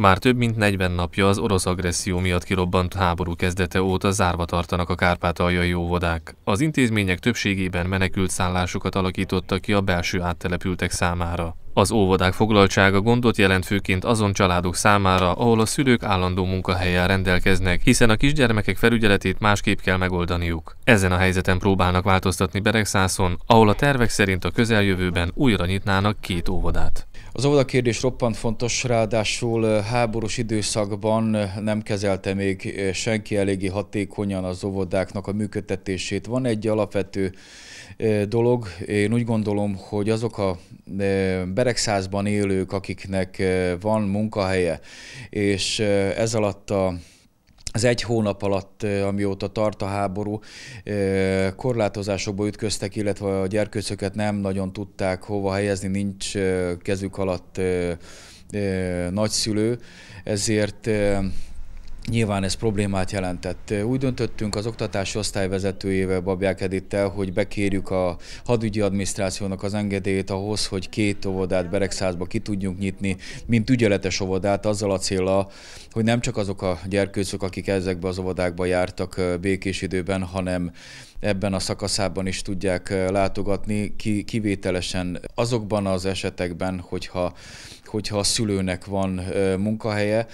Már több mint 40 napja az orosz agresszió miatt kirobbant háború kezdete óta zárva tartanak a kárpátaljai óvodák. Az intézmények többségében menekült szállásokat alakítottak ki a belső áttelepültek számára. Az óvodák foglaltsága gondot jelent főként azon családok számára, ahol a szülők állandó munkahelyen rendelkeznek, hiszen a kisgyermekek felügyeletét másképp kell megoldaniuk. Ezen a helyzeten próbálnak változtatni Beregszászon, ahol a tervek szerint a közeljövőben újra nyitnának két óvodát. Az óvodakérdés roppant fontos, ráadásul eh, háborús időszakban eh, nem kezelte még eh, senki eléggé hatékonyan az óvodáknak a működtetését. Van egy alapvető dolog, én úgy gondolom, hogy azok a Beregszázban élők, akiknek van munkahelye, és ez alatt a az egy hónap alatt, amióta tart a háború, korlátozásokba ütköztek, illetve a gyerkőcöket nem nagyon tudták hova helyezni, nincs kezük alatt nagyszülő, ezért Nyilván ez problémát jelentett. Úgy döntöttünk az oktatási osztályvezetőjével, Babják Edittel, hogy bekérjük a hadügyi adminisztrációnak az engedélyét ahhoz, hogy két óvodát Beregszázba ki tudjunk nyitni, mint ügyeletes óvodát, azzal a célra, hogy nem csak azok a gyerkőcök, akik ezekbe az óvodákba jártak békés időben, hanem ebben a szakaszában is tudják látogatni, ki, kivételesen azokban az esetekben, hogyha, hogyha a szülőnek van munkahelye,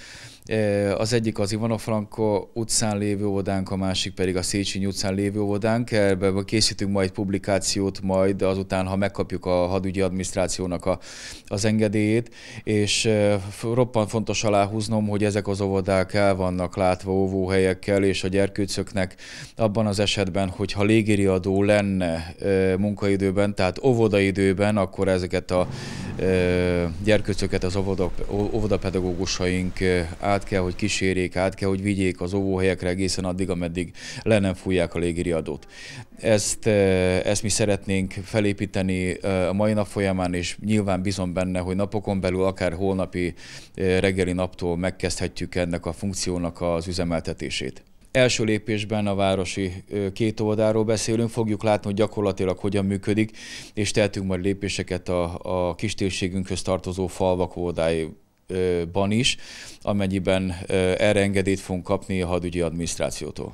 az egyik az Ivano Franco utcán lévő óvodánk, a másik pedig a Széchenyi utcán lévő óvodánk. Ebben készítünk majd publikációt, majd azután, ha megkapjuk a hadügyi adminisztrációnak a, az engedélyét, és roppan fontos aláhúznom, hogy ezek az óvodák el vannak látva óvóhelyekkel, és a gyerkőcöknek abban az esetben, hogyha légériadó lenne munkaidőben, tehát óvodaidőben, akkor ezeket a gyerkőcöket az óvoda, óvodapedagógusaink át kell, hogy kísérjék, át kell, hogy vigyék az óvóhelyekre egészen addig, ameddig le nem fújják a légiriadót. Ezt, ezt mi szeretnénk felépíteni a mai nap folyamán, és nyilván bízom benne, hogy napokon belül, akár holnapi reggeli naptól megkezdhetjük ennek a funkciónak az üzemeltetését. Első lépésben a városi két oldalról beszélünk, fogjuk látni, hogy gyakorlatilag hogyan működik, és tehetünk majd lépéseket a, a kistérségünkhöz tartozó falvak oldái ban is, amennyiben erre engedélyt fogunk kapni a hadügyi adminisztrációtól.